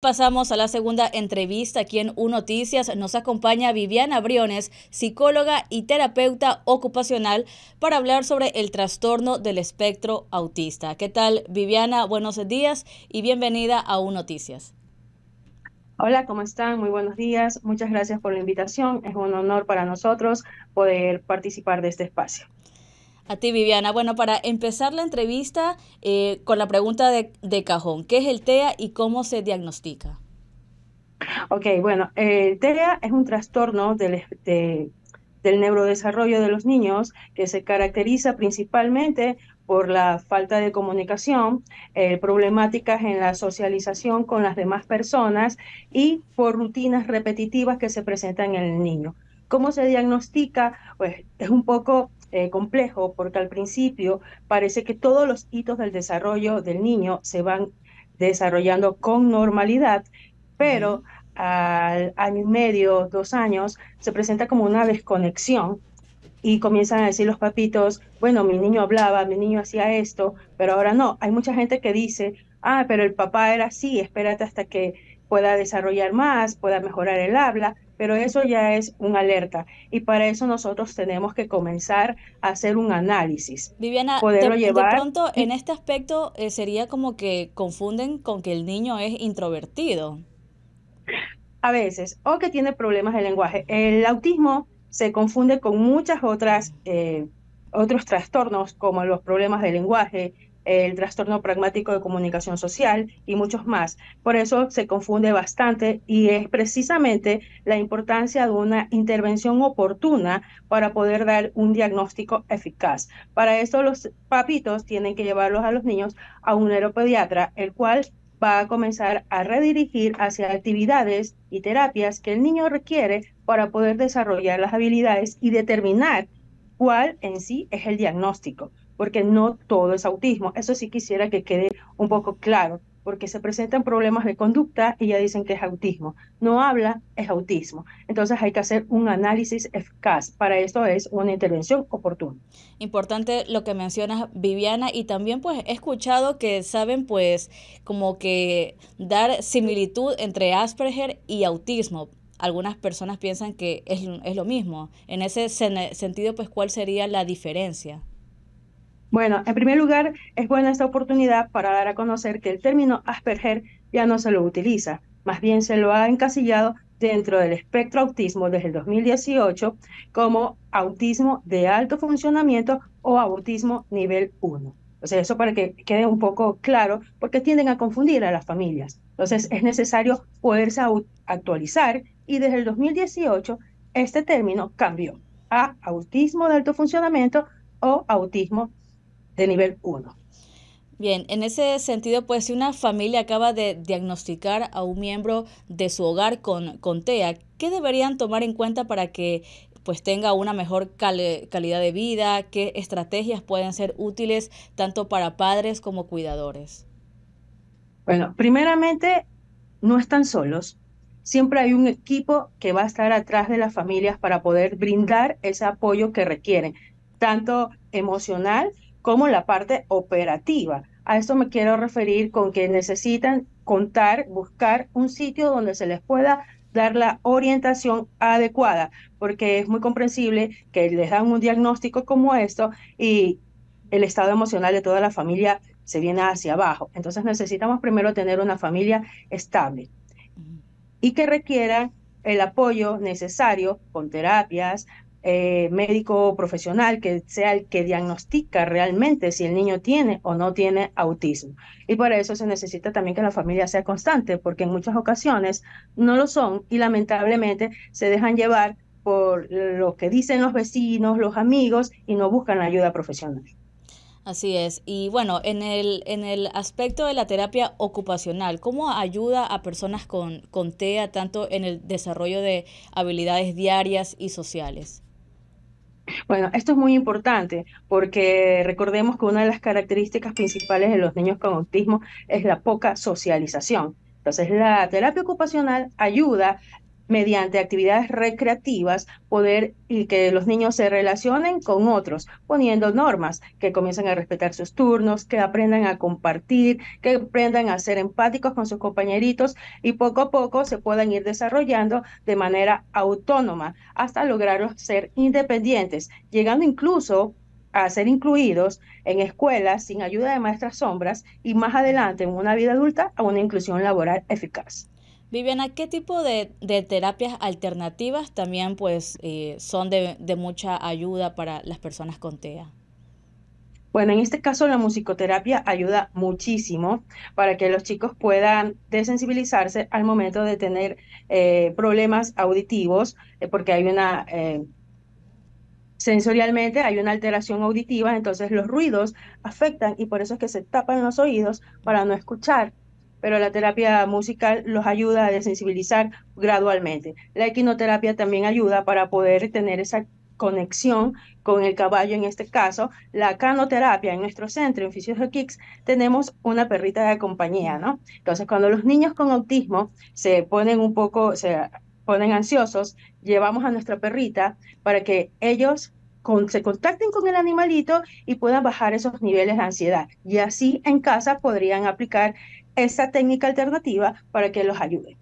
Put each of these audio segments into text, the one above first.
Pasamos a la segunda entrevista. Aquí en U Noticias nos acompaña Viviana Briones, psicóloga y terapeuta ocupacional, para hablar sobre el trastorno del espectro autista. ¿Qué tal, Viviana? Buenos días y bienvenida a U Noticias. Hola, ¿cómo están? Muy buenos días. Muchas gracias por la invitación. Es un honor para nosotros poder participar de este espacio. A ti, Viviana. Bueno, para empezar la entrevista eh, con la pregunta de, cajón, ¿qué es el TEA y cómo se diagnostica? Ok, bueno, el TEA es un trastorno del, del neurodesarrollo de los niños que se caracteriza principalmente por la falta de comunicación, eh, problemáticas en la socialización con las demás personas y por rutinas repetitivas que se presentan en el niño. ¿Cómo se diagnostica? Pues es un poco eh, complejo porque al principio parece que todos los hitos del desarrollo del niño se van desarrollando con normalidad, pero al año y medio, dos años, se presenta como una desconexión y comienzan a decir los papitos, bueno, mi niño hablaba, mi niño hacía esto, pero ahora no. Hay mucha gente que dice, ah, pero el papá era así, espérate hasta que pueda desarrollar más, pueda mejorar el habla, pero eso ya es una alerta y para eso nosotros tenemos que comenzar a hacer un análisis. Viviana, de, pronto en este aspecto eh, sería como que confunden con que el niño es introvertido. A veces, o que tiene problemas de lenguaje. El autismo se confunde con muchas otras, eh, otros trastornos como los problemas de lenguaje, el trastorno pragmático de comunicación social y muchos más. Por eso se confunde bastante y es precisamente la importancia de una intervención oportuna para poder dar un diagnóstico eficaz. Para eso los papitos tienen que llevarlos a los niños a un neuropediatra, el cual va a comenzar a redirigir hacia actividades y terapias que el niño requiere para poder desarrollar las habilidades y determinar cuál en sí es el diagnóstico porque no todo es autismo. Eso sí quisiera que quede un poco claro, porque se presentan problemas de conducta y ya dicen que es autismo. No habla, es autismo. Entonces hay que hacer un análisis eficaz. Para esto es una intervención oportuna. Importante lo que mencionas, Viviana, y también pues he escuchado que saben pues como que dar similitud entre Asperger y autismo algunas personas piensan que es, lo mismo. En ese sentido, pues, ¿cuál sería la diferencia? Bueno, en primer lugar, es buena esta oportunidad para dar a conocer que el término Asperger ya no se lo utiliza, más bien se lo ha encasillado dentro del espectro autismo desde el 2018 como autismo de alto funcionamiento o autismo nivel 1. Entonces, eso para que quede un poco claro, porque tienden a confundir a las familias. Entonces, es necesario poderse actualizar y desde el 2018 este término cambió a autismo de alto funcionamiento o autismo de nivel 1. Bien, en ese sentido, pues si una familia acaba de diagnosticar a un miembro de su hogar con, con TEA, ¿qué deberían tomar en cuenta para que pues tenga una mejor calidad de vida? ¿Qué estrategias pueden ser útiles tanto para padres como cuidadores? Bueno, primeramente, no están solos. Siempre hay un equipo que va a estar atrás de las familias para poder brindar ese apoyo que requieren, tanto emocional como la parte operativa. A esto me quiero referir con que necesitan contar, buscar un sitio donde se les pueda dar la orientación adecuada, porque es muy comprensible que les dan un diagnóstico como esto y el estado emocional de toda la familia se viene hacia abajo. Entonces necesitamos primero tener una familia estable y que requiera el apoyo necesario con terapias, eh, médico profesional que sea el que diagnostica realmente si el niño tiene o no tiene autismo. Y para eso se necesita también que la familia sea constante, porque en muchas ocasiones no lo son y lamentablemente se dejan llevar por lo que dicen los vecinos, los amigos y no buscan ayuda profesional. Así es. Y bueno, en el, en el aspecto de la terapia ocupacional, ¿cómo ayuda a personas con, con TEA tanto en el desarrollo de habilidades diarias y sociales? Bueno, esto es muy importante porque recordemos que una de las características principales de los niños con autismo es la poca socialización. Entonces, la terapia ocupacional ayuda a mediante actividades recreativas, poder y que los niños se relacionen con otros, poniendo normas, que comiencen a respetar sus turnos, que aprendan a compartir, que aprendan a ser empáticos con sus compañeritos y poco a poco se puedan ir desarrollando de manera autónoma hasta lograr ser independientes, llegando incluso a ser incluidos en escuelas sin ayuda de maestras sombras y más adelante en una vida adulta a una inclusión laboral eficaz. Viviana, ¿qué tipo de, terapias alternativas también pues eh, son de, mucha ayuda para las personas con TEA? Bueno, en este caso la musicoterapia ayuda muchísimo para que los chicos puedan desensibilizarse al momento de tener eh, problemas auditivos, eh, porque hay una sensorialmente hay una alteración auditiva, entonces los ruidos afectan y por eso es que se tapan los oídos para no escuchar pero la terapia musical los ayuda a desensibilizar gradualmente. La equinoterapia también ayuda para poder tener esa conexión con el caballo en este caso, la canoterapia en nuestro centro, en Fisios Kicks, tenemos una perrita de compañía, ¿no? Entonces, cuando los niños con autismo se ponen un poco, se ponen ansiosos, llevamos a nuestra perrita para que ellos se contacten con el animalito y puedan bajar esos niveles de ansiedad. Y así en casa podrían aplicar esa técnica alternativa para que los ayude.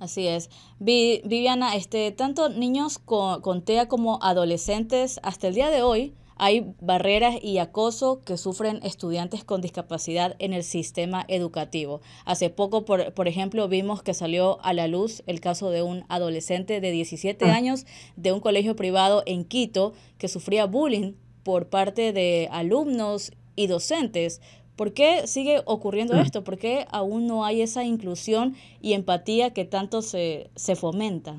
Así es. Viviana, este, tanto niños con, TEA como adolescentes, hasta el día de hoy, hay barreras y acoso que sufren estudiantes con discapacidad en el sistema educativo. Hace poco, por, por, ejemplo, vimos que salió a la luz el caso de un adolescente de 17 ah. años de un colegio privado en Quito que sufría bullying por parte de alumnos y docentes ¿Por qué sigue ocurriendo mm. esto? ¿Por qué aún no hay esa inclusión y empatía que tanto se, fomenta?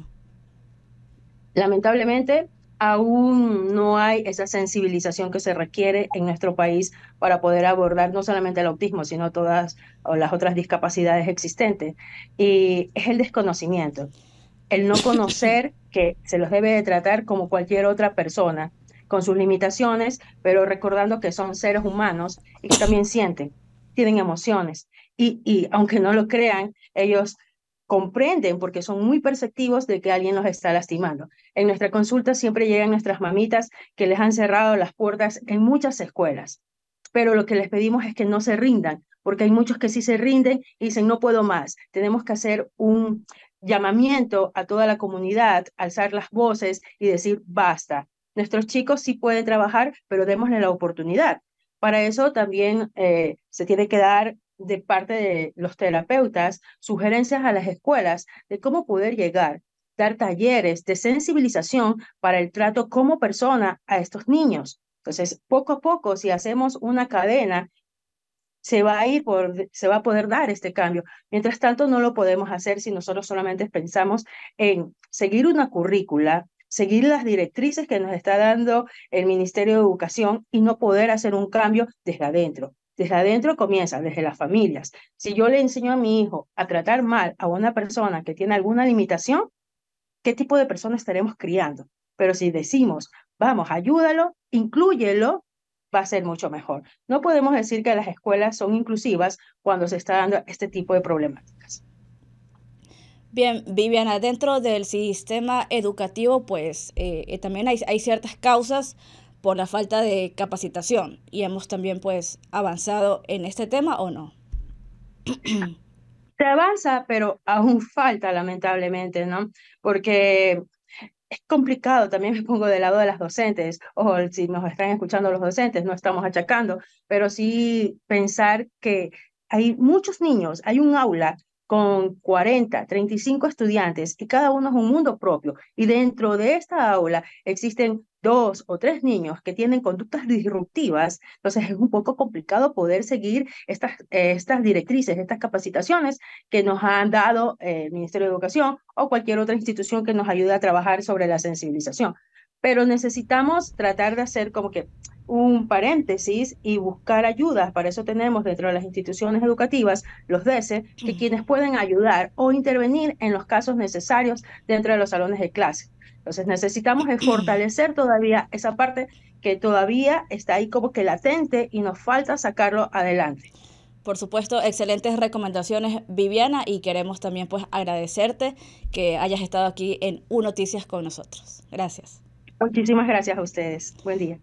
Lamentablemente, aún no hay esa sensibilización que se requiere en nuestro país para poder abordar no solamente el autismo, sino todas las otras discapacidades existentes. Y es el desconocimiento, el no conocer que se los debe de tratar como cualquier otra persona con sus limitaciones, pero recordando que son seres humanos y que también sienten, tienen emociones. Y, aunque no lo crean, ellos comprenden porque son muy perceptivos de que alguien los está lastimando. En nuestra consulta siempre llegan nuestras mamitas que les han cerrado las puertas en muchas escuelas, pero lo que les pedimos es que no se rindan, porque hay muchos que sí se rinden y dicen no puedo más. Tenemos que hacer un llamamiento a toda la comunidad, alzar las voces y decir basta nuestros chicos sí pueden trabajar, pero démosle la oportunidad. Para eso también eh, se tiene que dar de parte de los terapeutas sugerencias a las escuelas de cómo poder llegar, dar talleres de sensibilización para el trato como persona a estos niños. Entonces, poco a poco, si hacemos una cadena, se va a ir se va a poder dar este cambio. Mientras tanto, no lo podemos hacer si nosotros solamente pensamos en seguir una currícula seguir las directrices que nos está dando el Ministerio de Educación y no poder hacer un cambio desde adentro. Desde adentro comienza, desde las familias. Si yo le enseño a mi hijo a tratar mal a una persona que tiene alguna limitación, ¿qué tipo de persona estaremos criando? Pero si decimos, vamos, ayúdalo, incluyelo, va a ser mucho mejor. No podemos decir que las escuelas son inclusivas cuando se está dando este tipo de problemáticas. Bien, Viviana, dentro del sistema educativo, pues eh, eh, también hay, hay, ciertas causas por la falta de capacitación y hemos también pues avanzado en este tema o no. Se avanza, pero aún falta, lamentablemente, ¿no? Porque es complicado, también me pongo del lado de las docentes, o si nos están escuchando los docentes, no estamos achacando, pero sí pensar que hay muchos niños, hay un aula con 40, 35 estudiantes y cada uno es un mundo propio. Y dentro de esta aula existen dos o tres niños que tienen conductas disruptivas, entonces es un poco complicado poder seguir estas, estas directrices, estas capacitaciones que nos han dado eh, el Ministerio de Educación o cualquier otra institución que nos ayude a trabajar sobre la sensibilización pero necesitamos tratar de hacer como que un paréntesis y buscar ayudas. Para eso tenemos dentro de las instituciones educativas los DESE, e, que quienes pueden ayudar o intervenir en los casos necesarios dentro de los salones de clase. Entonces necesitamos fortalecer todavía esa parte que todavía está ahí como que latente y nos falta sacarlo adelante. Por supuesto, excelentes recomendaciones, Viviana, y queremos también pues agradecerte que hayas estado aquí en U Noticias con nosotros. Gracias. Muchísimas gracias a ustedes. Buen día.